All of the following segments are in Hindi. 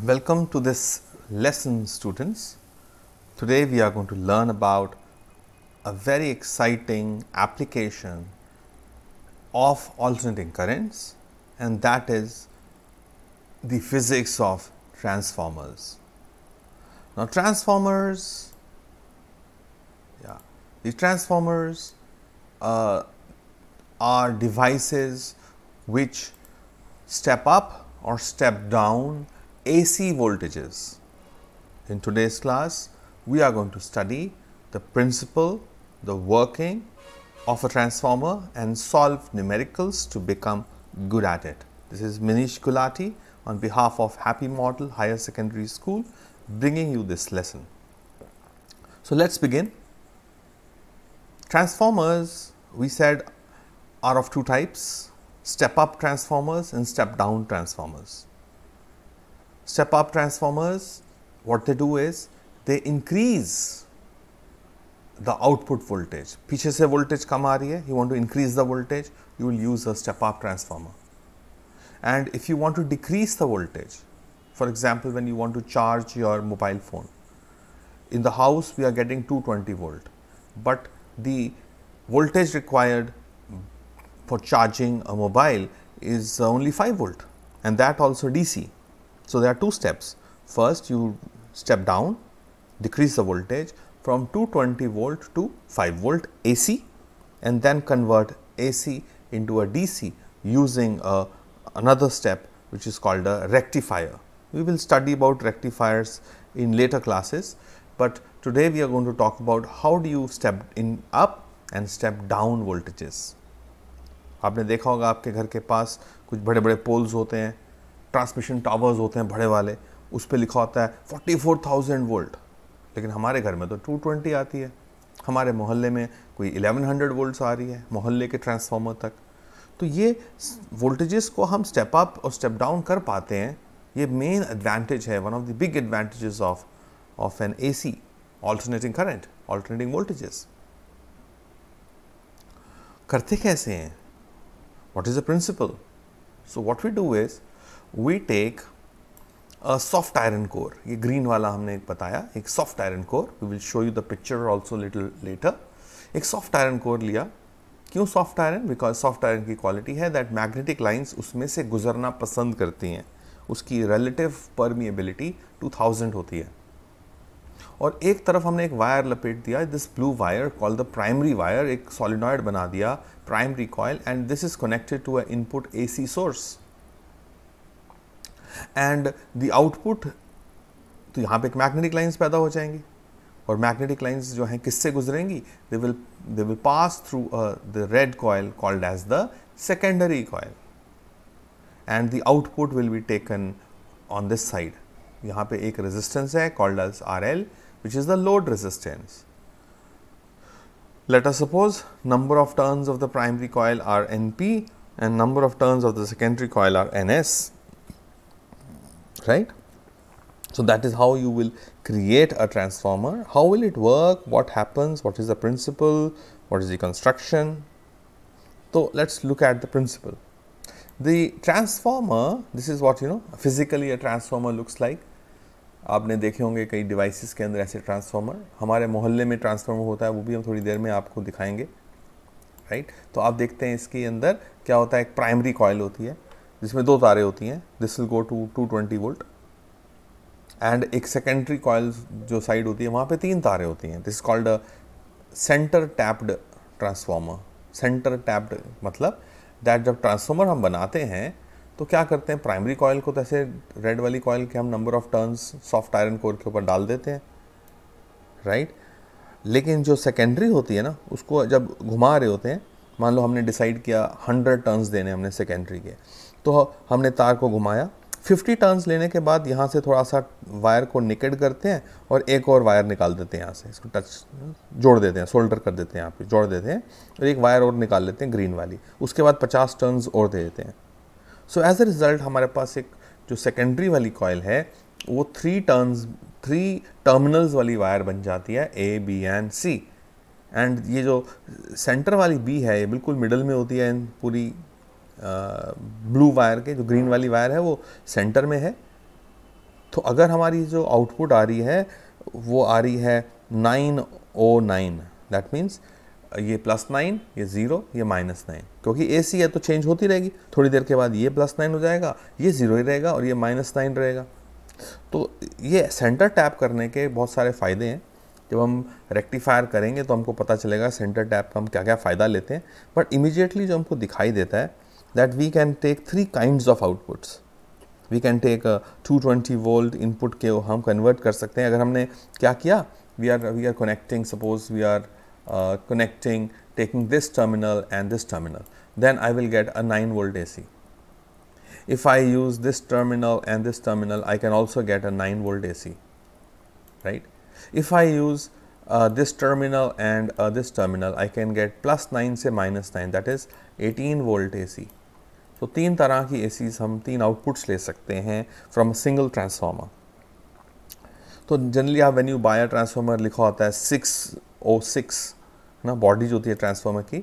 Welcome to this lesson students. Today we are going to learn about a very exciting application of alternating currents and that is the physics of transformers. Now transformers, yeah, the transformers uh, are devices which step up or step down AC voltages. In today's class, we are going to study the principle, the working of a transformer and solve numericals to become good at it. This is Minish Gulati on behalf of Happy Model Higher Secondary School bringing you this lesson. So, let us begin. Transformers we said are of two types step up transformers and step down transformers step up transformers, what they do is they increase the output voltage. पीछे voltage come you want to increase the voltage, you will use a step up transformer. And if you want to decrease the voltage, for example, when you want to charge your mobile phone, in the house we are getting 220 volt, but the voltage required for charging a mobile is only 5 volt and that also DC. So, there are two steps. First, you step down, decrease the voltage from 220 volt to 5 volt AC and then convert AC into a DC using a, uh, another step which is called a rectifier. We will study about rectifiers in later classes, but today we are going to talk about how do you step in up and step down voltages. आपने देखा होगा आपके घर के पास कुछ बड़े बड़े पोल्स होते हैं ट्रांसमिशन टावर्स होते हैं बड़े वाले उस पर लिखा होता है 44,000 वोल्ट लेकिन हमारे घर में तो 220 आती है हमारे मोहल्ले में कोई 1100 वोल्ट्स आ रही है मोहल्ले के ट्रांसफार्मर तक तो ये वोल्टेजेस को हम स्टेप अप और स्टेप डाउन कर पाते हैं ये मेन एडवांटेज है one of the big advantages of of an A C alternating current alternating voltages करते कैसे हैं what is the principle so what we do is we take soft iron core ये ग्रीन वाला हमने एक बताया एक soft iron core we will show you the picture also little later एक सॉफ्ट आयरन कोर लिया क्यों soft iron because soft iron की क्वालिटी है दैट मैग्नेटिक लाइन्स उसमें से गुजरना पसंद करती हैं उसकी रिलेटिव परमिएबिलिटी 2000 होती है और एक तरफ हमने एक वायर लपेट दिया this blue wire call the primary wire एक सॉलिनॉयड बना दिया primary coil and this is connected to a input AC source and the output तो यहाँ पे एक मैग्नेटिक लाइन्स पैदा हो जाएंगी और मैग्नेटिक लाइन्स जो हैं किससे गुजरेंगी they will they will pass through the red coil called as the secondary coil and the output will be taken on this side यहाँ पे एक रेजिस्टेंस है called as R L which is the load resistance let suppose number of turns of the primary coil are N P and number of turns of the secondary coil are N S right. So, that is how you will create a transformer. How will it work? What happens? What is the principle? What is the construction? So, let's look at the principle. The transformer, this is what you know physically a transformer looks like. आपने देखे होंगे कई डिवाइसेस के अंदर ऐसे ट्रांसफार्मर हमारे मोहल्ले में ट्रांसफार्मर होता है वो भी हम थोड़ी देर में आपको दिखाएंगे राइट right? तो आप देखते हैं इसके अंदर क्या होता है एक प्राइमरी कॉयल होती है जिसमें दो तारे होती हैं this will go to two twenty volt and एक सेकेंडरी कॉयल जो साइड होती है वहाँ पे तीन तारे होती हैं this is called centre tapped transformer centre tapped मतलब दैट जब ट्रांसफार्मर हम बनाते हैं तो क्या करते हैं प्राइमरी कॉयल को तो ऐसे रेड वाली कॉयल के हम number of turns soft iron core के ऊपर डाल देते हैं राइट लेकिन जो सेकेंडरी होती है ना उसको जब घुमा रहे होते हैं मान लो हमने डिसाइड किया हंड्रेड टर्न्स देने हमने सेकेंडरी के तो हमने तार को घुमाया 50 टर्न्स लेने के बाद यहाँ से थोड़ा सा वायर को निकेट करते हैं और एक और वायर निकाल देते हैं यहाँ से इसको टच जोड़ देते हैं सोल्डर कर देते हैं यहाँ पे जोड़ देते हैं और एक वायर और निकाल लेते हैं ग्रीन वाली उसके बाद 50 टर्न्स और दे देते हैं सो एज अ रिज़ल्ट हमारे पास एक जो सेकेंडरी वाली कॉयल है वो थ्री टर्न्स थ्री टर्मिनल्स वाली वायर बन जाती है A B and C and ये जो सेंटर वाली बी है ये बिल्कुल मिडल में होती है इन पूरी ब्लू वायर के जो ग्रीन वाली वायर है वो सेंटर में है तो अगर हमारी जो आउटपुट आ रही है वो आ रही है nine O nine that means ये प्लस नाइन ये ज़ीरो ये माइनस नाइन क्योंकि ए सी है तो चेंज होती रहेगी थोड़ी देर के बाद ये प्लस नाइन हो जाएगा ये ज़ीरो ही रहेगा और ये माइनस नाइन रहेगा तो ये सेंटर टैप करने के बहुत सारे फ़ायदे हैं जब हम रेक्टिफायर करेंगे तो हमको पता चलेगा सेंटर टैप का हम क्या क्या फ़ायदा लेते हैं बट इमीजिएटली जो हमको दिखाई देता है that we can take three kinds of outputs. We can take a 220 volt input. के हम कन्वर्ट कर सकते हैं अगर हमने क्या किया we are we are connecting suppose we are connecting taking this terminal and this terminal then I will get a 9 volt AC. If I use this terminal and this terminal I can also get a 9 volt AC right. If I use uh, this terminal and uh, this terminal I can get plus 9 say minus 9 that is 18 volt AC तो तीन तरह की ए हम तीन आउटपुट्स ले सकते हैं फ्रॉम सिंगल ट्रांसफार्मर तो जनरली आप वेन्यू बायर ट्रांसफार्मर लिखा होता है सिक्स ओ सिक्स है ना बॉडी जो होती है ट्रांसफार्मर की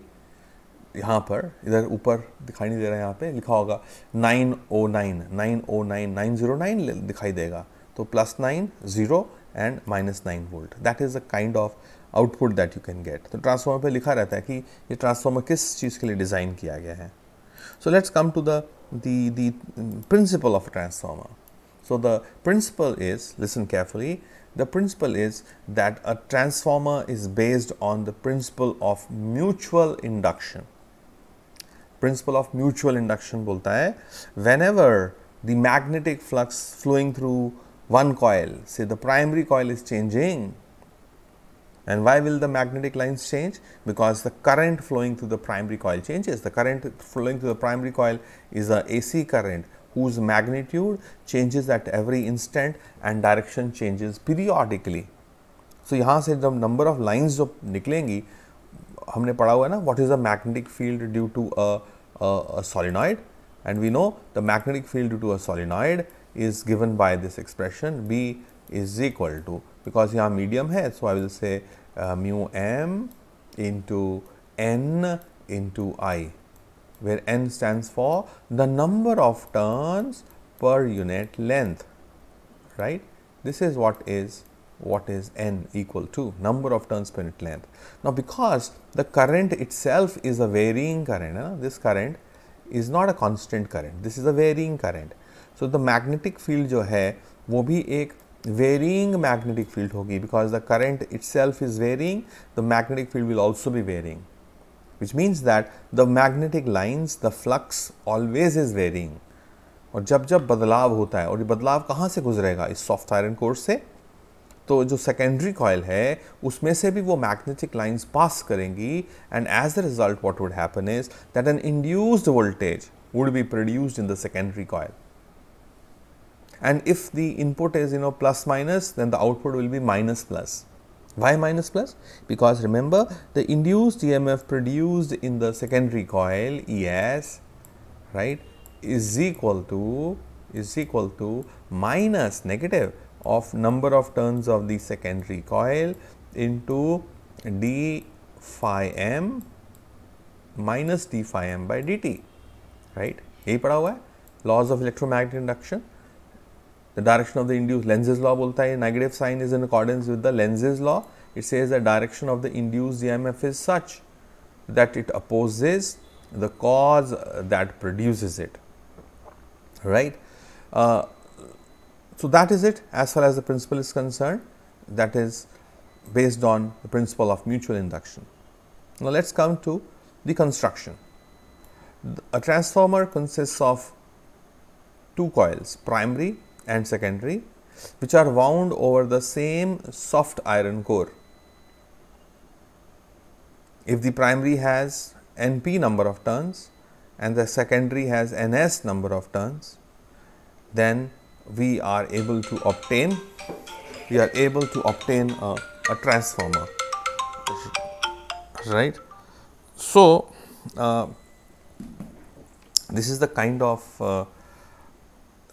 यहाँ पर इधर ऊपर दिखाई नहीं दे रहा है यहाँ पे लिखा होगा nine O nine nine O nine nine zero nine दिखाई देगा तो plus nine zero and minus nine volt that is a kind of output that you can get तो ट्रांसफार्मर पे लिखा रहता है कि ये ट्रांसफार्मर किस चीज़ के लिए डिज़ाइन किया गया है So, let us come to the, the, the principle of a transformer. So, the principle is listen carefully the principle is that a transformer is based on the principle of mutual induction. Principle of mutual induction बोलता है whenever the magnetic flux flowing through one coil say the primary coil is changing and why will the magnetic lines change? Because the current flowing through the primary coil changes. The current flowing through the primary coil is a AC current whose magnitude changes at every instant and direction changes periodically. So, यहाँ से the number of lines जो निकलेंगी हमने पढ़ा हुआ है ना what is the magnetic field due to a, a, a solenoid and we know the magnetic field due to a solenoid is given by this expression B is equal to because here medium है so I will say uh, mu m into n into i where n stands for the number of turns per unit length right this is what is what is n equal to number of turns per unit length now because the current itself is a varying current uh, this current is not a constant current this is a varying current so the magnetic field जो है वो भी एक वेरिंग मैग्नेटिक फील्ड होगी because the current itself is varying the magnetic field will also भी varying which means that the magnetic lines the flux always is varying और जब जब बदलाव होता है और ये बदलाव कहाँ से गुजरेगा इस सॉफ्ट आयरन कोर्स से तो जो सेकेंडरी कॉयल है उसमें से भी वो मैग्नेटिक लाइन्स पास करेंगी and as a result what would happen is that an induced voltage would be produced in the secondary coil and if the input is you know plus minus then the output will be minus plus. Why minus plus? Because remember the induced EMF produced in the secondary coil ES right is equal to is equal to minus negative of number of turns of the secondary coil into d phi m minus d phi m by dt right. a पढ़ा हुआ है of electromagnetic induction the direction of the induced lenses law बोलता है negative sign is in accordance with the lenses law. It says the direction of the induced EMF is such that it opposes the cause that produces it. Right. Uh, so, that is it as far as the principle is concerned that is based on the principle of mutual induction. Now, let us come to the construction. A transformer consists of two coils primary and secondary which are wound over the same soft iron core. If the primary has NP number of turns and the secondary has NS number of turns, then we are able to obtain we are able to obtain a, a transformer right so uh, this is the kind of uh,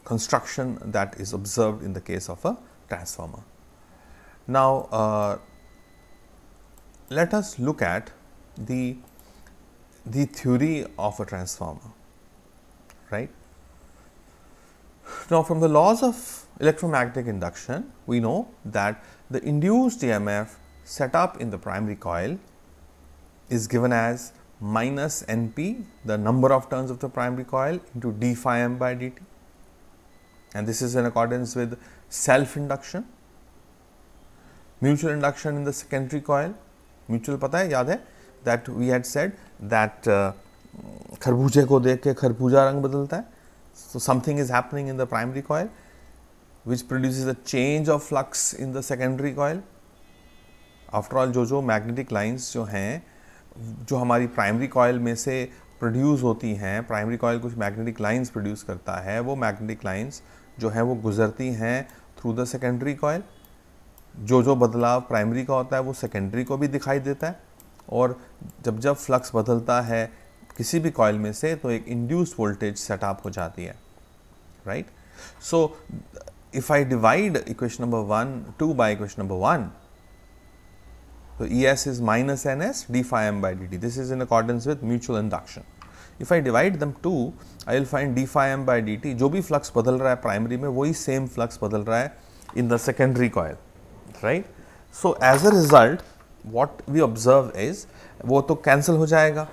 construction that is observed in the case of a transformer. Now, uh, let us look at the, the theory of a transformer, right. Now, from the laws of electromagnetic induction, we know that the induced EMF set up in the primary coil is given as minus np, the number of turns of the primary coil into d phi m by dt and this is in accordance with self induction mutual induction in the secondary coil mutual pata hai yaad hai that we had said that uh, ko dekh ke के rang badalta hai so something is happening in the primary coil which produces a change of flux in the secondary coil after all जो जो magnetic lines जो हैं जो हमारी primary coil में से प्रोड्यूस होती हैं प्राइमरी कॉयल कुछ मैग्नेटिक lines प्रोड्यूस करता है वो मैग्नेटिक lines जो हैं वो गुजरती हैं थ्रू द सेकेंडरी कॉयल जो जो बदलाव प्राइमरी का होता है वो सेकेंडरी को भी दिखाई देता है और जब जब फ्लक्स बदलता है किसी भी कॉयल में से तो एक इंड्यूस वोल्टेज सेटअप हो जाती है right so if I divide equation number one two by equation number one तो E S is minus N S D five M by D T this is in accordance with mutual induction if I divide them two I will find D phi M by D T जो भी फ्लक्स बदल रहा है प्राइमरी में वही सेम फ्लक्स बदल रहा है in the secondary coil right so as a result what we observe is वो तो कैंसिल हो जाएगा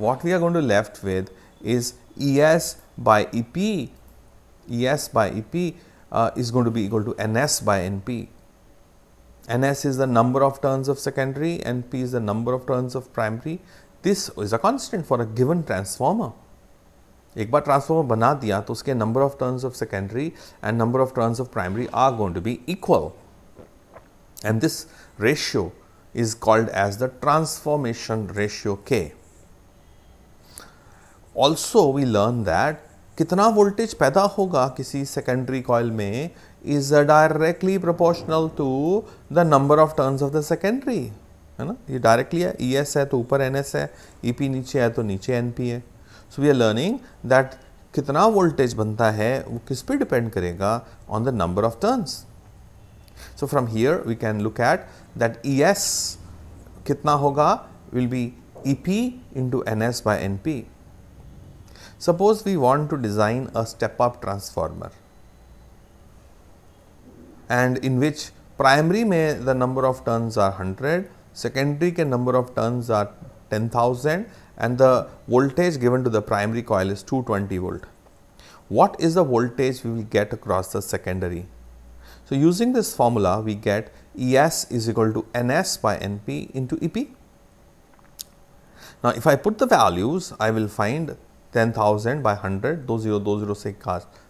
what we are going to left with is E S by E P E S by E P is going to be equal to N S equal N P N S is the number of turns of secondary N P is the number of turns of primary this is a constant for a given transformer एक बार ट्रांसफॉर्मर बना दिया तो उसके number of turns of secondary and number of turns of primary are going to be equal and this ratio is called as the transformation ratio K. Also we learn that कितना वोल्टेज पैदा होगा किसी सेकेंडरी कॉयल में is directly proportional to the number of turns of the secondary है ना ये डायरेक्टली है ई e एस है तो ऊपर एन एस है ई e पी नीचे है तो नीचे एन पी है so we are learning that कितना वोल्टेज बनता है वो किस पे डिपेंड करेगा on the number of turns so from here we can look at that E S कितना होगा will be E P into N S by N P suppose we want to design a step up transformer and in which primary में the number of turns are hundred secondary can number of turns are 10,000 and the voltage given to the primary coil is 220 volt. What is the voltage we will get across the secondary? So, using this formula we get ES is equal to NS by NP into EP. Now, if I put the values I will find 10,000 by 100 so से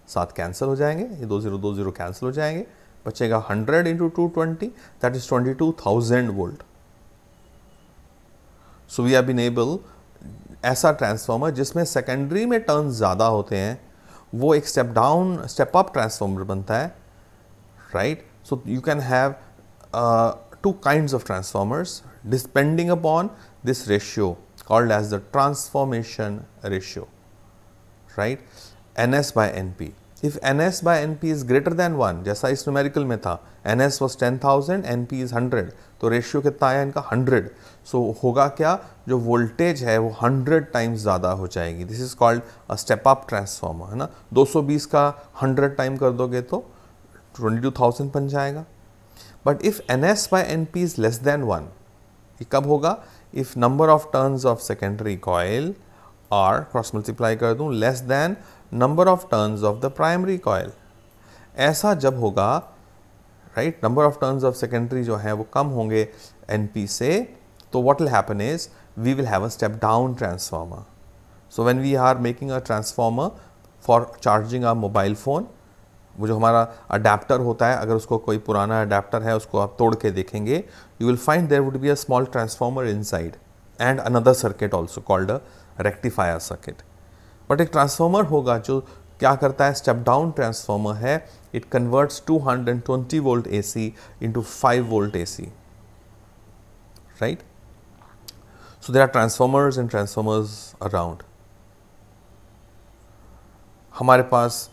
साथ कैंसिल हो जाएंगे ये 2020 कैंसिल हो जाएंगे बचेगा 100 into two twenty. That is 22,000 volt so we are been able ऐसा ट्रांसफॉर्मर जिसमें सेकेंडरी में टर्न ज़्यादा होते हैं वो एक step down step up transformer बनता है right so you can have two kind of transformers depending upon this ratio called as the transformation ratio right N S by N P if N S by N P is greater than one जैसा इस न्यूमेरिकल में था N S was ten thousand N P is hundred तो रेशियो कितना आया इनका हंड्रेड सो so, होगा क्या जो वोल्टेज है वो हंड्रेड टाइम्स ज़्यादा हो जाएगी this is called a step up transformer है ना 220 का हंड्रेड टाइम कर दोगे तो ट्वेंटी टू थाउजेंड बन जाएगा but if N S by N P is less than one ये कब होगा if number of turns of secondary coil are cross multiply कर दूँ less than number of turns of the primary coil ऐसा जब होगा right number of turns of secondary जो है वो कम होंगे एन से तो what will happen is we will have a step down transformer so when we are making a transformer for charging a mobile phone वो जो हमारा अडेप्टर होता है अगर उसको कोई पुराना अडेप्टर है उसको आप तोड़ के देखेंगे you will find there would be a small transformer inside and another circuit also called a rectifier circuit but एक ट्रांसफार्मर होगा जो क्या करता है स्टेप डाउन ट्रांसफार्मर है it converts 220 volt AC into 5 volt AC right so there are transformers and transformers around हमारे पास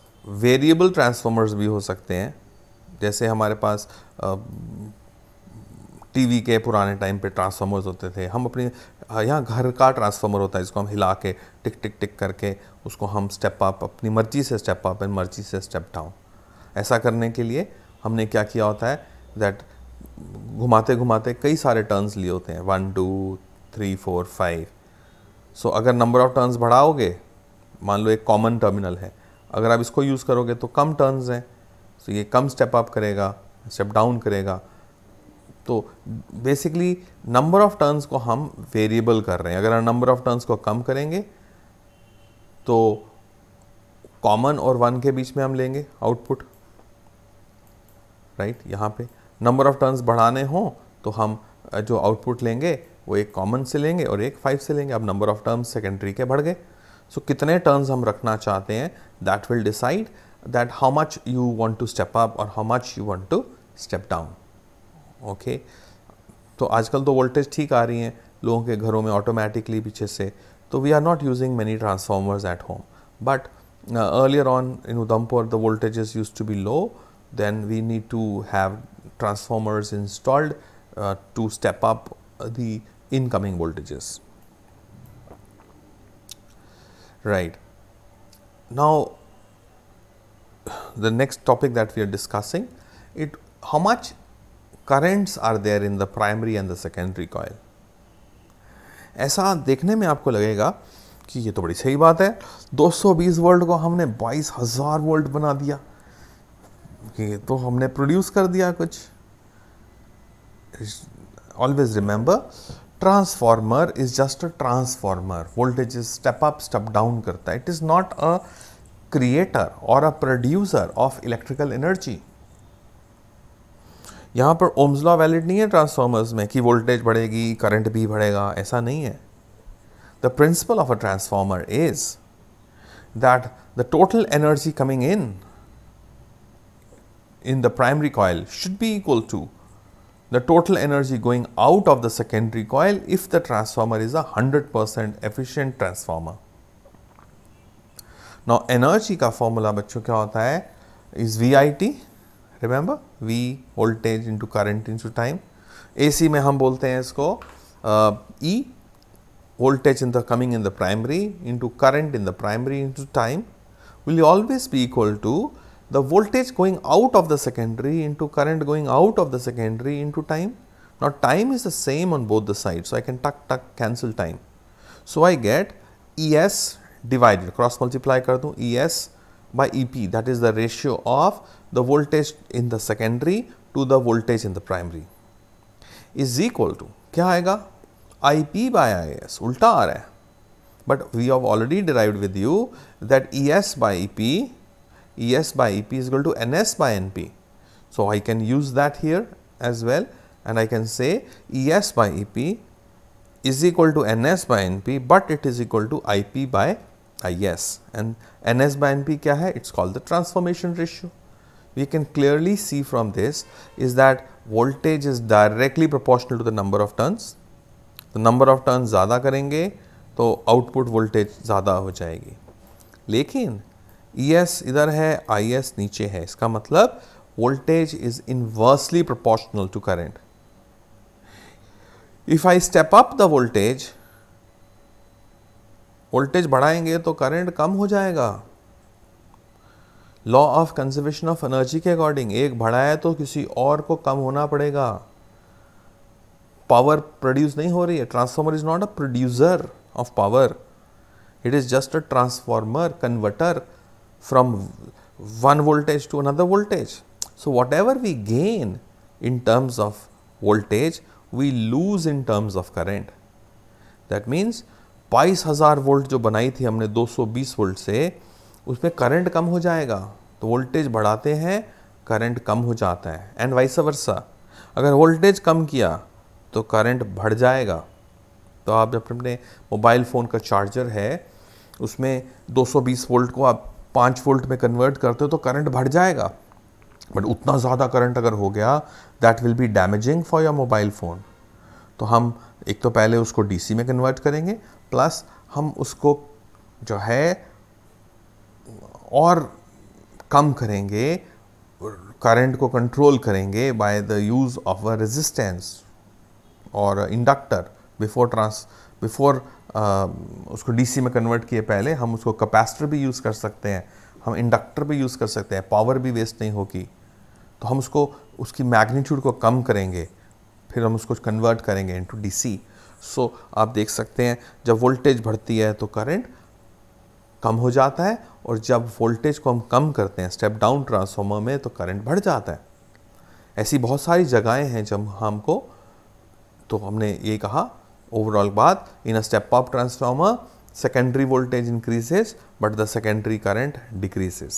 वेरिएबल ट्रांसफार्मर्स भी हो सकते हैं जैसे हमारे पास टीवी के पुराने टाइम पे ट्रांसफार्मर्स होते थे हम अपने यहाँ घर का ट्रांसफार्मर होता है जिसको हम हिला के टिक टिक टिक करके उसको हम स्टेप अप अपनी मर्जी से स्टेप अप एंड मर्जी से स्टेप डाउन ऐसा करने के लिए हमने क्या किया होता है दैट घुमाते घुमाते कई सारे टर्न्स लिए होते हैं one two three four five so अगर नंबर ऑफ टर्न्स बढ़ाओगे मान लो एक कॉमन टर्मिनल है अगर आप इसको यूज़ करोगे तो कम टर्न्स हैं सो so ये कम स्टेप अप करेगा स्टेप डाउन करेगा तो बेसिकली नंबर ऑफ टर्न्स को हम वेरिएबल कर रहे हैं अगर हम नंबर ऑफ टर्न्स को कम करेंगे तो कॉमन और वन के बीच में हम लेंगे आउटपुट राइट right? यहाँ पे नंबर ऑफ टर्न्स बढ़ाने हों तो हम जो आउटपुट लेंगे वो एक कॉमन से लेंगे और एक फाइव से लेंगे अब नंबर ऑफ टर्म्स सेकेंडरी के बढ़ गए सो so, कितने टर्न्स हम रखना चाहते हैं that will decide that how much you want to step up और how much you want to step down okay तो आजकल तो वोल्टेज ठीक आ रही हैं लोगों के घरों में ऑटोमेटिकली पीछे से तो we are not using many transformers at home but earlier on in Udhampur the voltage used to be low then we need to have transformers installed to step up the incoming voltage right now the next topic that we are discussing it how much currents are there in the primary and the secondary coil ऐसा देखने में आपको लगेगा कि ये तो बड़ी सही बात है 220 वोल्ट को हमने 22,000 वोल्ट बना दिया ये तो हमने प्रोड्यूस कर दिया कुछ always remember transformer is just a transformer voltage is step up step down करता है it is not a creator और a producer of electrical energy यहाँ पर ओम्सला वैलिड नहीं है ट्रांसफार्मर्स में कि वोल्टेज बढ़ेगी करंट भी बढ़ेगा ऐसा नहीं है the principle of a transformer is that the total energy coming in in the primary coil should be equal to the total energy going out of the secondary coil if the transformer is a hundred percent efficient transformer now energy का फॉर्मूला बच्चों क्या होता है is V I T Remember, V voltage into current into time. AC में हम बोलते हैं इसको E uh, voltage in the coming in the primary into current in the primary into time will always be equal to the voltage going out of the secondary into current going out of the secondary into time. Now, time is the same on both the sides. So, I can tuck tuck cancel time. So, I get E s divided cross multiply kar dun E s by EP that is the ratio of the voltage in the secondary to the voltage in the primary is equal to क्या आएगा IP by IS उल्टा आ but we have already derived with you that ES by EP ES by EP is equal to NS by NP. So, I can use that here as well and I can say ES by EP is equal to NS by NP, but it is equal to IP by I S and N S by N P क्या है it's called the transformation ratio we can clearly see from this is that voltage is directly proportional to the number of turns the number of turn ज़्यादा करेंगे तो आउटपुट वोल्टेज ज़्यादा हो जाएगी लेकिन ई e एस इधर है आई एस नीचे है इसका मतलब voltage is inversely proportional to current if I step up the voltage voltage बढ़ाएंगे तो करंट कम हो जाएगा law of conservation of energy के अकॉर्डिंग एक बढ़ाया तो किसी और को कम होना पड़ेगा पावर प्रोड्यूस नहीं हो रही है transformer is not a producer of power it is just a transformer converter from one voltage to another voltage so whatever we gain in terms of voltage we lose in terms of current that means बाईस हज़ार वोल्ट जो बनाई थी हमने 220 वोल्ट से उसमें करंट कम हो जाएगा तो वोल्टेज बढ़ाते हैं करंट कम हो जाता है एंड वाइस वर्सा अगर वोल्टेज कम किया तो करंट बढ़ जाएगा तो आप जब अपने मोबाइल फ़ोन का चार्जर है उसमें 220 वोल्ट को आप पाँच वोल्ट में कन्वर्ट करते हो तो करंट बढ़ जाएगा बट उतना ज़्यादा करंट अगर हो गया that will be damaging for your mobile phone तो हम एक तो पहले उसको डीसी में कन्वर्ट करेंगे प्लस हम उसको जो है और कम करेंगे करंट को कंट्रोल करेंगे by the use of a resistance और इंडक्टर बिफोर ट्रांस बिफोर उसको डीसी में कन्वर्ट किए पहले हम उसको कैपेसिटर भी यूज़ कर सकते हैं हम इंडक्टर भी यूज़ कर सकते हैं पावर भी वेस्ट नहीं होगी तो हम उसको उसकी मैग्नीट्यूड को कम करेंगे फिर हम उसको कन्वर्ट करेंगे इनटू डीसी सो so, आप देख सकते हैं जब वोल्टेज बढ़ती है तो करंट कम हो जाता है और जब वोल्टेज को हम कम करते हैं स्टेप डाउन ट्रांसफार्मर में तो करंट बढ़ जाता है ऐसी बहुत सारी जगहें हैं जब हमको तो हमने ये कहा ओवरऑल बात in a step up transformer secondary voltage increases but the secondary current decreases.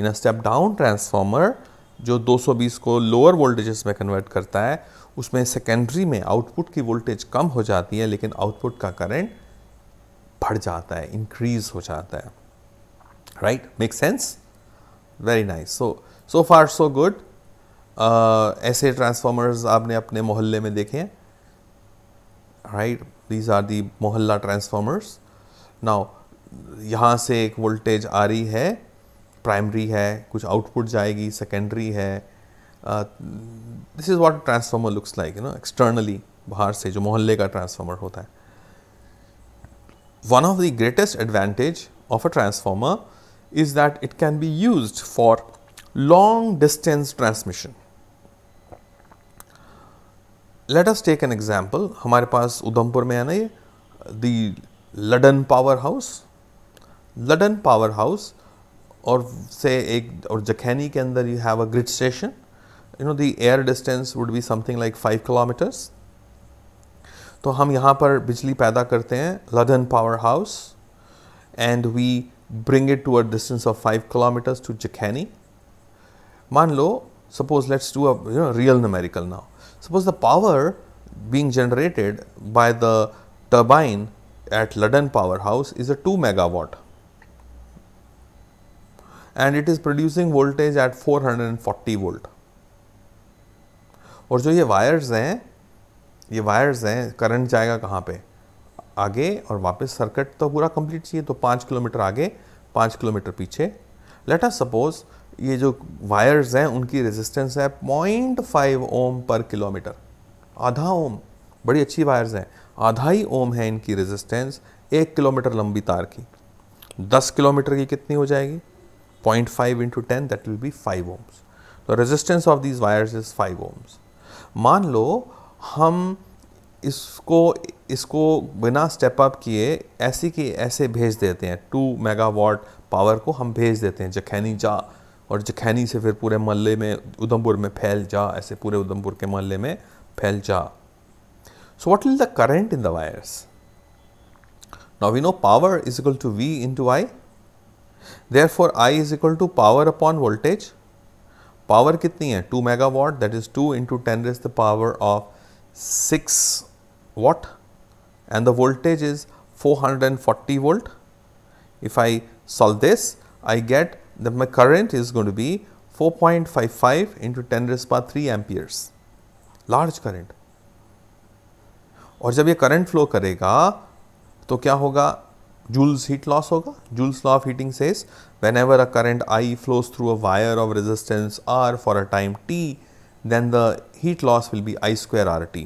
In a step down transformer जो 220 को लोअर वोल्टेजेस में कन्वर्ट करता है उसमें सेकेंडरी में आउटपुट की वोल्टेज कम हो जाती है लेकिन आउटपुट का करंट बढ़ जाता है इंक्रीज हो जाता है right make sense very nice so so far so good ऐसे ट्रांसफार्मर्स आपने अपने मोहल्ले में देखे हैं राइट दीज आर दी मोहल्ला ट्रांसफार्मर्स नाउ यहाँ से एक वोल्टेज आ रही है प्राइमरी है कुछ आउटपुट जाएगी सेकेंडरी है uh, this is what transformer looks like you know externally बाहर से जो मोहल्ले का ट्रांसफॉर्मर होता है one of the greatest advantage of a transformer is that it can be use for long distance transmission let us take an example हमारे पास उधमपुर में है ना ये द पावर हाउस लडन पावर हाउस और से एक और जखैनी के अंदर you have a grid station you know the air distance would be something like 5 kilometers So हम यहाँ पर बिजली पैदा करते हैं and we bring it to a distance of five kilometers to Jakhani. To suppose let's do a real numerical now. Suppose the power being generated by the turbine at Ludden powerhouse is a 2 megawatt and it is producing voltage at 440 volt. और जो ये वायर्स हैं ये वायर्स हैं करंट जाएगा कहाँ पे आगे और वापस सर्किट तो पूरा कंप्लीट चाहिए तो पाँच किलोमीटर आगे पाँच किलोमीटर पीछे लेट अस सपोज ये जो वायर्स हैं उनकी रेजिस्टेंस है पॉइंट फाइव ओम पर किलोमीटर आधा ओम बड़ी अच्छी वायर्स हैं आधा ही ओम है इनकी रेजिस्टेंस एक किलोमीटर लंबी तार की दस किलोमीटर की कितनी हो जाएगी point five into ten that will be five ohms तो resistance of these wires is five ohms मान लो हम इसको इसको बिना स्टेप अप किए ऐसे के ऐसे भेज देते हैं टू मेगावाट पावर को हम भेज देते हैं जखैनी जा और जखैनी से फिर पूरे मोहल्ले में उधमपुर में फैल जा ऐसे पूरे उधमपुर के मोहल्ले में फैल जा so what is the current in the wires now we know power is equal to V into I therefore I is equal to power upon voltage power कितनी है two megawatt that is two into ten is the power of six watt and the voltage is four hundred and forty volt if I solve this I get that my current is going to B four point five five into ten raise power three amperes large current और जब ये करंट फ्लो करेगा तो क्या होगा जूल्स हीट लॉस होगा joules law of heating says Whenever a current I flows through a wire of resistance R for a time t, then the heat loss will be I square RT.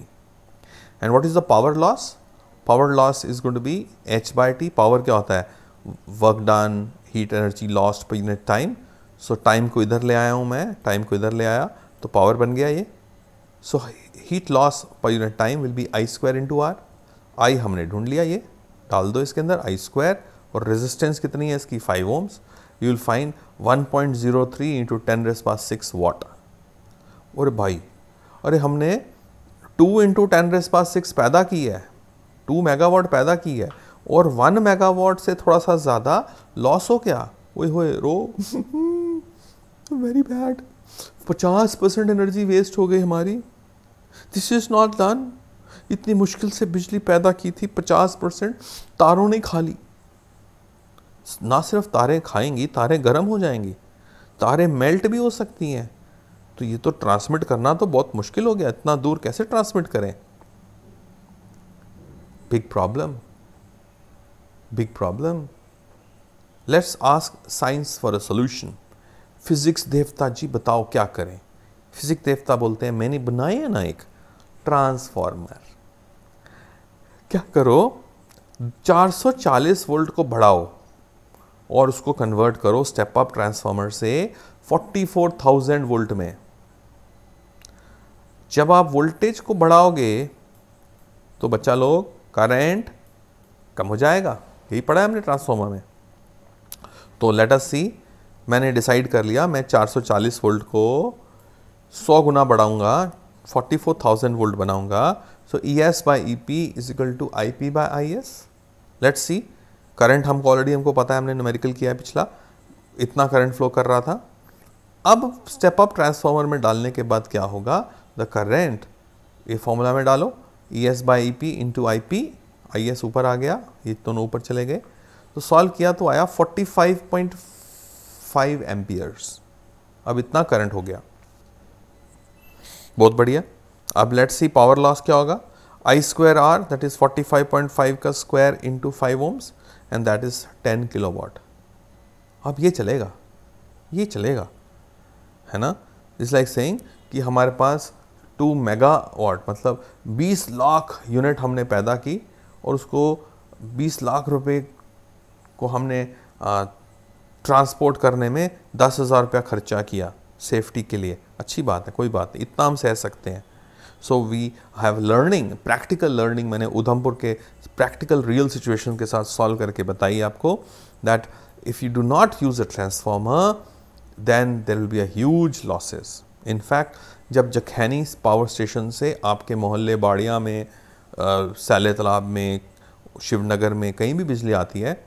And what is the power loss? Power loss is going to be H by T. Power kya hota hai Work done, heat energy lost per unit time. So time ko idhar le aaya hu main time ko idhar le aaya to power ban gaya ye So heat loss per unit time will be I square into R. I humne dhoond liya ye डाल दो इसके अंदर I square और रेजिस्टेंस कितनी है इसकी 5 ohms you will find 1.03 into ten raise power six watt अरे भाई अरे हमने 2 into ten raise power six पैदा की है 2 मेगावाट पैदा की है और 1 मेगावाट से थोड़ा सा ज़्यादा लॉस हो क्या ओए होए रो very bad 50 percent energy waste हो गई हमारी दिस इज़ नॉट डन इतनी मुश्किल से बिजली पैदा की थी 50 परसेंट तारों ने खा ली ना सिर्फ तारे खाएंगी तारे गर्म हो जाएंगी तारे मेल्ट भी हो सकती हैं तो ये तो ट्रांसमिट करना तो बहुत मुश्किल हो गया इतना दूर कैसे ट्रांसमिट करें big problem big problem let's ask science for a solution physics देवता जी बताओ क्या करें फिजिक्स देवता बोलते हैं मैंने बनाया ना एक ट्रांसफॉर्मर क्या करो 440 वोल्ट को बढ़ाओ और उसको कन्वर्ट करो स्टेप अप ट्रांसफार्मर से 44,000 वोल्ट में जब आप वोल्टेज को बढ़ाओगे तो बच्चा लोग करंट कम हो जाएगा यही पढ़ा है हमने ट्रांसफार्मर में तो लेट अस सी मैंने डिसाइड कर लिया मैं 440 वोल्ट को 100 गुना बढ़ाऊंगा 44,000 वोल्ट बनाऊंगा so E S by E P is equal to I P by I S let see current हमको ऑलरेडी हमको पता है हमने न्यूमेरिकल किया है पिछला इतना करंट फ्लो कर रहा था अब स्टेप अप ट्रांसफार्मर में डालने के बाद क्या होगा द करेंट ये फॉर्मूला में डालो E S by E P into I P I S ऊपर आ गया ये दोनों ऊपर चले गए तो सॉल्व किया तो आया 45.5 एम्पियर्स अब इतना करंट हो गया बहुत बढ़िया अब लेट्स सी पावर लॉस क्या होगा I square R that is 45.5 का square into five ohms and that is ten kilowatt अब ये चलेगा ये चलेगा है ना इट्स लाइक सेइंग कि हमारे पास टू मेगा वाट मतलब बीस लाख यूनिट हमने पैदा की और उसको बीस लाख रुपए को हमने ट्रांसपोर्ट करने में दस हज़ार रुपया खर्चा किया सेफ्टी के लिए अच्छी बात है कोई बात नहीं इतना हम सह सकते हैं so we have learning practical learning मैंने उधमपुर के प्रैक्टिकल रियल सिचुएशन के साथ सॉल्व करके बताई आपको that if you do not use a transformer then there will be a losses in fact जब जखैनी पावर स्टेशन से आपके मोहल्ले बाड़िया में सैले तालाब में शिवनगर में कहीं भी बिजली आती है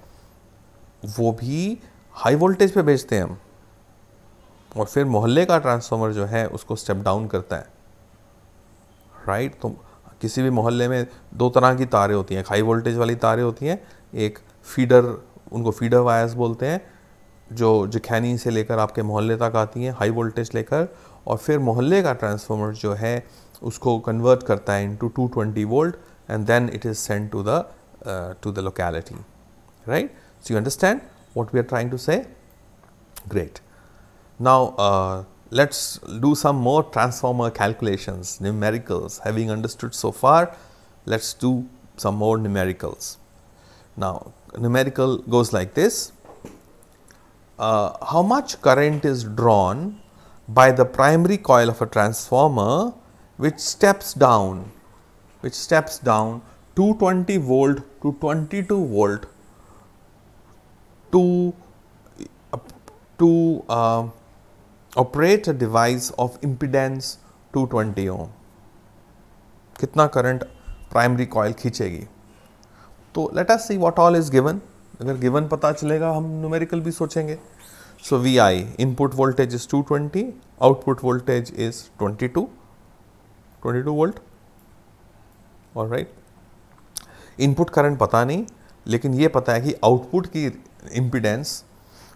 वो भी हाई वोल्टेज पे भेजते हैं हम और फिर मोहल्ले का ट्रांसफार्मर जो है उसको स्टेप डाउन करता है राइट तो किसी भी मोहल्ले में दो तरह की तारें होती हैं हाई वोल्टेज वाली तारें होती हैं एक फीडर उनको फीडर वायर्स बोलते हैं जो जखैनी से लेकर आपके मोहल्ले तक आती हैं हाई वोल्टेज लेकर और फिर मोहल्ले का ट्रांसफॉर्मर जो है उसको कन्वर्ट करता है into 220 volt and then it is send to the to the locality right so you understand what we are trying to say great now let us do some more transformer calculations, numericals. Having understood so far, let us do some more numericals. Now, numerical goes like this. Uh, how much current is drawn by the primary coil of a transformer which steps down, which steps down 220 volt to 22 volt to, uh, to uh, operate a device of impedance 220 ohm कितना करंट प्राइमरी कॉयल खींचेगी तो let us see what all is given अगर गिवन पता चलेगा हम न्यूमेरिकल भी सोचेंगे so V I input voltage is 220 output voltage is 22 22 volt और राइट इनपुट करंट पता नहीं लेकिन ये पता है कि आउटपुट की impedance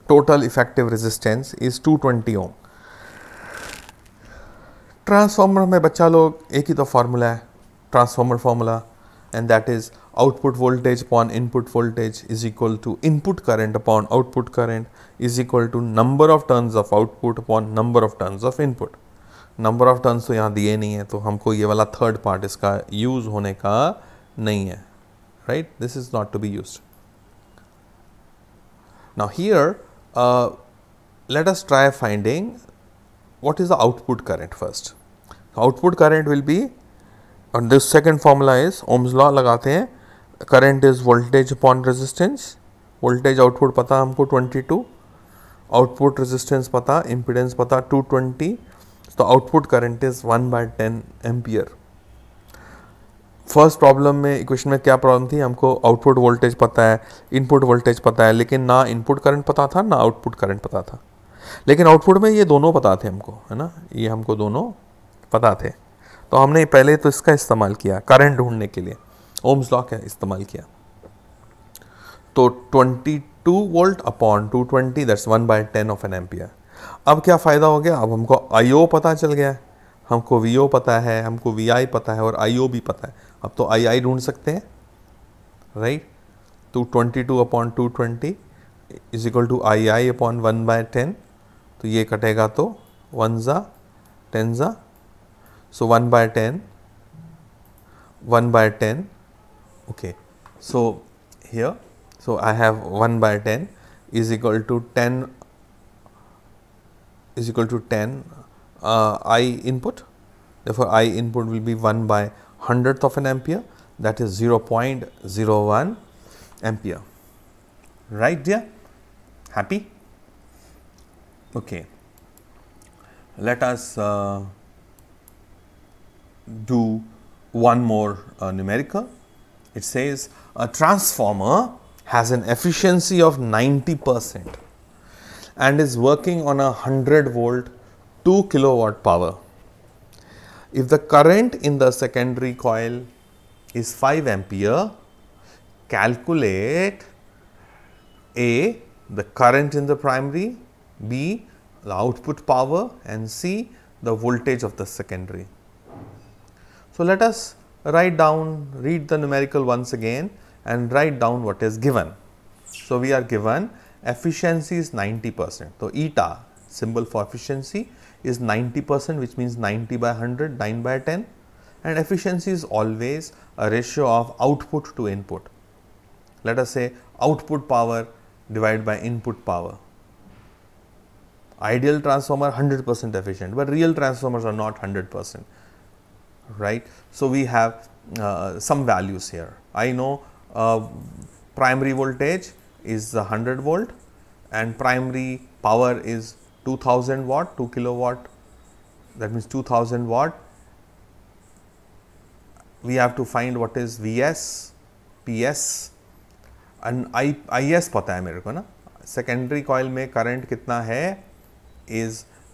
total effective resistance is 220 ohm transformer में बच्चा लोग एक ही तो फार्मूला है transformer formula and that is output voltage upon input voltage is equal to input current upon output current is equal to number of turns of output upon number of turns of input number of turns तो यहाँ दिए नहीं है तो हमको ये वाला थर्ड पार्ट इसका यूज होने का नहीं है right this is not to be use now here let us try finding what is the output current first output current will be और this second formula is ohms law लगाते हैं current is voltage upon resistance voltage output पता हमको 22 आउटपुट रेजिस्टेंस पता इम्पिडेंस पता 220 ट्वेंटी तो output current is one by ten ampere first problem में इक्वेशन में क्या प्रॉब्लम थी हमको आउटपुट वोल्टेज पता है इनपुट वोल्टेज पता है लेकिन ना इनपुट करंट पता था ना आउटपुट करंट पता था लेकिन आउटपुट में ये दोनों पता थे हमको है ना ये हमको दोनों पता थे तो हमने पहले तो इसका इस्तेमाल किया करंट ढूंढने के लिए ओम्स लॉ का इस्तेमाल किया तो 22 volt upon 220 twenty that's one by ten of an ampere अब क्या फ़ायदा हो गया अब हमको आई पता चल गया है हमको वी पता है हमको वी पता है और आई भी पता है अब तो आई आई ढूंढ सकते हैं right two twenty two upon two twenty is equal to I I upon one by ten तो ये कटेगा तो वन ज़ा टेन ज़ा So, 1 by 10, 1 by 10, okay. So, here, so I have 1 by 10 is equal to 10 is equal to 10 uh, I input. Therefore, I input will be 1 by hundredth of an ampere that is 0 0.01 ampere. Right dear? Happy? Okay. Let us uh, do one more uh, numerical. It says a transformer has an efficiency of 90 percent and is working on a 100 volt 2 kilowatt power. If the current in the secondary coil is 5 ampere, calculate A the current in the primary, B the output power and C the voltage of the secondary. So, let us write down, read the numerical once again and write down what is given. So, we are given efficiency is 90 percent. So, eta symbol for efficiency is 90 percent which means 90 by 100, 9 by 10 and efficiency is always a ratio of output to input. Let us say output power divided by input power. Ideal transformer 100 percent efficient, but real transformers are not 100 percent right. So, we have uh, some values here. I know uh, primary voltage is 100 volt and primary power is 2000 watt 2 kilowatt that means 2000 watt. We have to find what is Vs, Ps and I, Is पता है मेरे को ना सेकेंडरी कॉयल में करंट कितना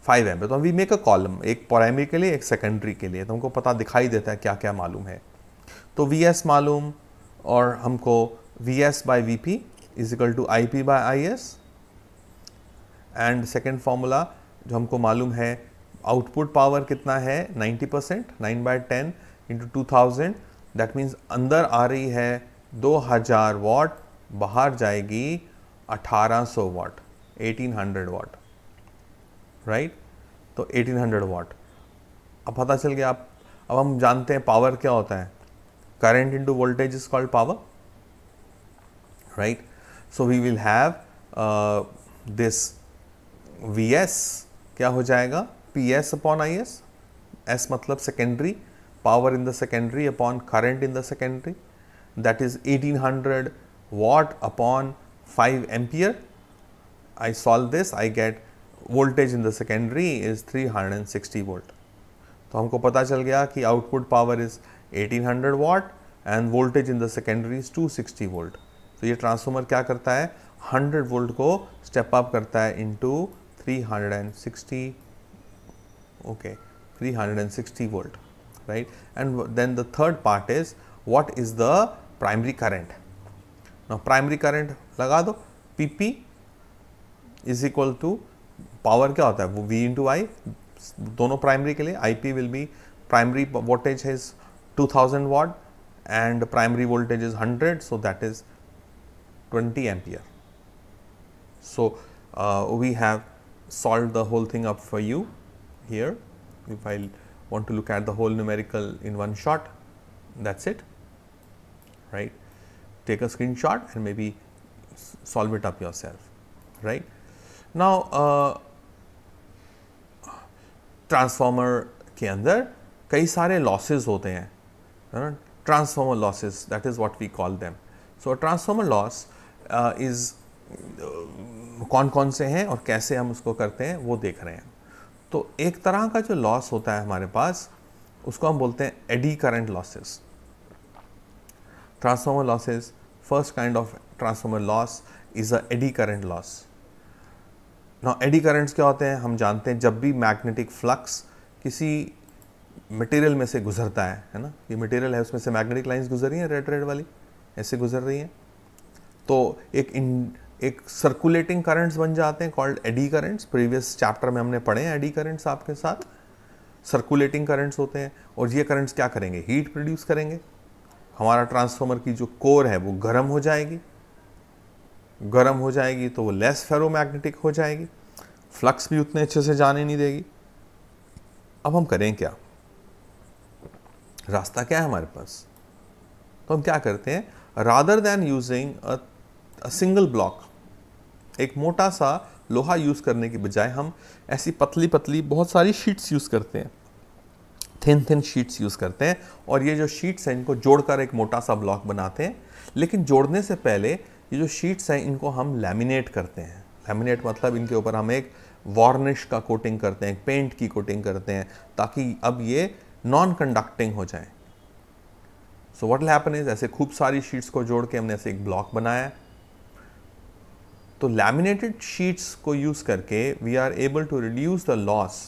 फाइव एम पे तो वी मेक अ कॉलम एक प्राइमरी के लिए एक सेकेंडरी के लिए तो हमको पता दिखाई देता है क्या क्या मालूम है तो वी एस मालूम और हमको V S by V P is equal to I P by I S and second formula जो हमको मालूम है आउटपुट पावर कितना है ninety percent nine by ten into two thousand that means अंदर आ रही है दो हज़ार वाट बाहर जाएगी अठारह watt watt hundred watt right तो 1800 हंड्रेड वॉट अब पता चल गया आप अब हम जानते हैं पावर क्या होता है current into voltage is called power right so we will have this V S क्या हो जाएगा P S upon I S S मतलब secondary power in the secondary upon current in the secondary that is eighteen hundred watt upon five ampere I solve this I get voltage in the secondary is 360 volt तो हमको पता चल गया कि output power is 1800 hundred what and voltage in the secondary is 260 sixty volt तो ये ट्रांसफॉर्मर क्या करता है 100 वोल्ट को स्टेप अप करता है into into 360 okay and sixty volt right and then the third part is what is the primary current no primary current लगा दो P P is equal to power क्या होता है वो वी इंटू आई दोनों प्राइमरी के लिए I P will be primary voltage 2000 watt and primary voltage is 100 so that is 20 ampere. so uh, we have solved the whole thing up for you here if I want to look at the whole numerical in one shot that is it right take a screenshot and maybe solve it up yourself right. Now uh, transformer के अंदर कई सारे लॉसेज होते हैं transformer losses that is what we call them so transformer loss is कौन कौन से हैं और कैसे हम उसको करते हैं वो देख रहे हैं तो एक तरह का जो लॉस होता है हमारे पास उसको हम बोलते हैं eddy current losses transformer losses first kind of transformer loss is a eddy current loss ना एडी करंट्स क्या होते हैं हम जानते हैं जब भी मैग्नेटिक फ्लक्स किसी मटेरियल में से गुजरता है है ना ये मटेरियल है उसमें से मैग्नेटिक लाइंस गुजर रही हैं रेड रेड वाली ऐसे गुजर रही हैं तो एक इन एक सर्कुलेटिंग करंट्स बन जाते हैं called eddy currents previous chapter में हमने पढ़े हैं एडी करंट्स आपके साथ सर्कुलेटिंग करंट्स होते हैं और ये करंट्स क्या करेंगे हीट प्रोड्यूस करेंगे हमारा ट्रांसफार्मर की जो कोर है वो गर्म हो जाएगी गर्म हो जाएगी तो वो लेस फेरोमैग्नेटिक हो जाएगी फ्लक्स भी उतने अच्छे से जाने नहीं देगी अब हम करें क्या रास्ता क्या है हमारे पास तो हम क्या करते हैं rather than using a single block एक मोटा सा लोहा यूज़ करने के बजाय हम ऐसी पतली पतली बहुत सारी शीट्स यूज़ करते हैं थिन थिन शीट्स यूज़ करते हैं और ये जो शीट्स हैं इनको जोड़कर एक मोटा सा ब्लॉक बनाते हैं लेकिन जोड़ने से पहले ये जो शीट्स हैं इनको हम लैमिनेट करते हैं लैमिनेट मतलब इनके ऊपर हम एक वार्निश का कोटिंग करते हैं पेंट की कोटिंग करते हैं ताकि अब ये नॉन कंडक्टिंग हो जाए सो वट हैपन इज ऐसे खूब सारी शीट्स को जोड़ के हमने ऐसे एक ब्लॉक बनाया तो लैमिनेटेड शीट्स को यूज़ करके we are able to reduce the loss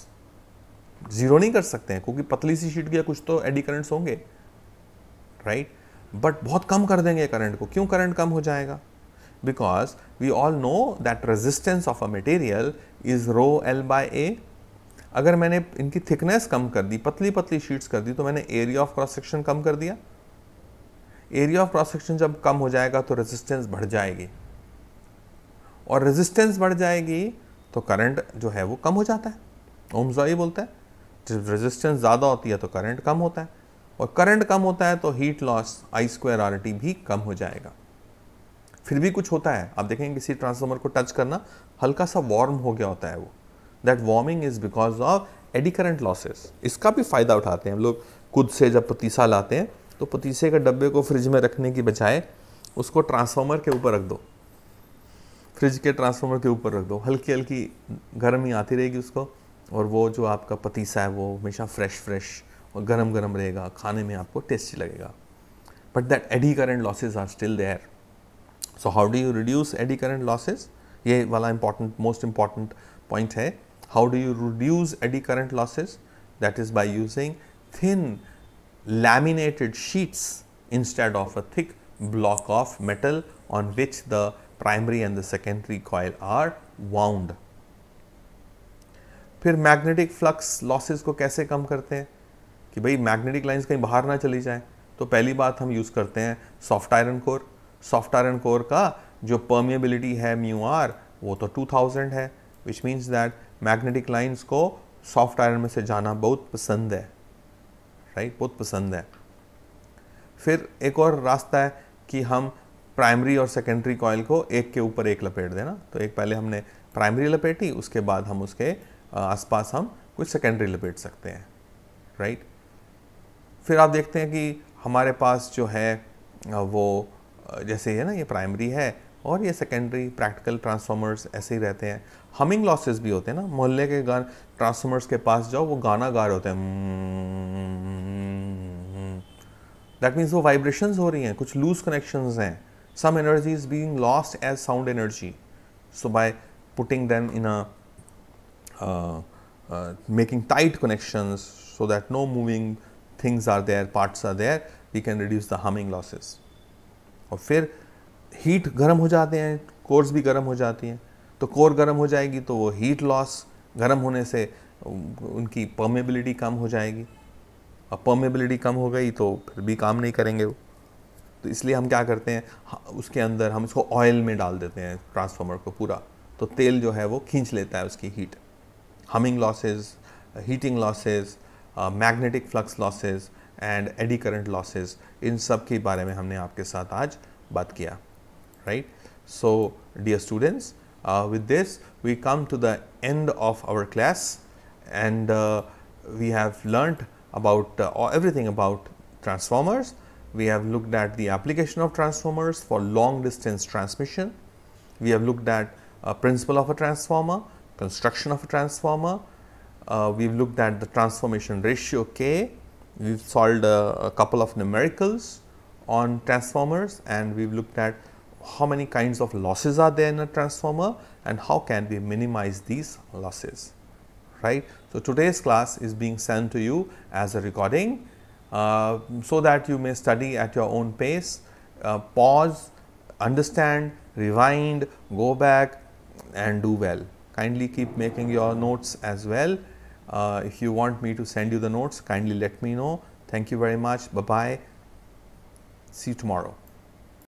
zero नहीं कर सकते हैं क्योंकि पतली सी शीट के कुछ तो एडी करंट्स होंगे राइट right? बट बहुत कम कर देंगे करंट को क्यों करंट कम हो जाएगा because we all know that resistance of a material is rho L by A. अगर मैंने इनकी थिकनेस कम कर दी पतली पतली शीट्स कर दी तो मैंने एरिया ऑफ क्रॉस सेक्शन कम कर दिया एरिया ऑफ क्रॉस सेक्शन जब कम हो जाएगा तो रेजिस्टेंस बढ़ जाएगी और रेजिस्टेंस बढ़ जाएगी तो करंट जो है वो कम हो जाता है ओम्स ही बोलता है जब रेजिस्टेंस ज़्यादा होती है तो करंट कम होता है और करंट कम होता है तो heat loss I square R T भी कम हो जाएगा फिर भी कुछ होता है आप देखेंगे किसी ट्रांसफार्मर को टच करना हल्का सा वार्म हो गया होता है वो that warming is because of eddy current losses इसका भी फ़ायदा उठाते हैं हम लोग खुद से जब पतीसा लाते हैं तो पतीसे के डब्बे को फ्रिज में रखने की बजाय उसको ट्रांसफार्मर के ऊपर रख दो फ्रिज के ट्रांसफार्मर के ऊपर रख दो हल्की हल्की गर्मी आती रहेगी उसको और वो जो आपका पतीसा है वो हमेशा फ्रेश फ्रेश और गर्म गर्म रहेगा खाने में आपको टेस्टी लगेगा but that eddy current losses are still there so how do you reduce eddy current losses ये वाला इंपॉर्टेंट मोस्ट इंपॉर्टेंट पॉइंट है how do you reduce eddy current losses that is by using thin laminated sheets instead of a thick block of metal on which the primary and the secondary coil are wound फिर मैग्नेटिक फ्लक्स लॉसेज को कैसे कम करते हैं कि भाई मैग्नेटिक लाइन्स कहीं बाहर ना चली जाए तो पहली बात हम यूज़ करते हैं soft iron core soft iron core का जो परमिएबिलिटी है म्यू आर वो तो 2000 है which means that magnetic lines को सॉफ्ट आयरन में से जाना बहुत पसंद है राइट right? बहुत पसंद है फिर एक और रास्ता है कि हम प्राइमरी और सेकेंडरी कॉयल को एक के ऊपर एक लपेट देना तो एक पहले हमने प्राइमरी लपेटी उसके बाद हम उसके आसपास हम कुछ सेकेंडरी लपेट सकते हैं राइट right? फिर आप देखते हैं कि हमारे पास जो है वो जैसे है ना ये प्राइमरी है और ये सेकेंडरी प्रैक्टिकल ट्रांसफार्मर्स ऐसे ही रहते हैं हमिंग लॉसेस भी होते हैं ना मोहल्ले के गान ट्रांसफार्मर्स के पास जाओ वो गाना गा रहे होते हैं दैट मीन्स वो वाइब्रेशंस हो रही हैं कुछ लूज कनेक्शंस हैं some energy is being lost as sound energy so by putting them in a making tight connections so that no moving things are there parts are there we can reduce the humming losses और फिर हीट गर्म हो जाते हैं कोर्स भी गर्म हो जाती हैं तो कोर गर्म हो जाएगी तो वो हीट लॉस गर्म होने से उनकी पर्मेबिलिटी कम हो जाएगी और पर्मेबिलिटी कम हो गई तो फिर भी काम नहीं करेंगे वो तो इसलिए हम क्या करते हैं उसके अंदर हम इसको ऑयल में डाल देते हैं ट्रांसफार्मर को पूरा तो तेल जो है वो खींच लेता है उसकी heat humming losses heating losses magnetic flux losses And eddy current losses in sub. के बारे में हमने आपके साथ आज बात किया right so dear students with this we come to the end of our class and uh, we have learned about uh, everything about transformers. We have looked at the application of transformers for long distance transmission. We have looked at uh, principle of a transformer, construction of a transformer. we have looked at the transformation ratio K We've solved a, a couple of numericals on transformers and we've looked at how many kinds of losses are there in a transformer and how can we minimize these losses, right. So, today's class is being sent to you as a recording uh, so that you may study at your own pace, uh, pause, understand, rewind, go back and do well. Kindly keep making your notes as well uh, if you want me to send you the notes, kindly let me know. Thank you very much. Bye bye. See you tomorrow.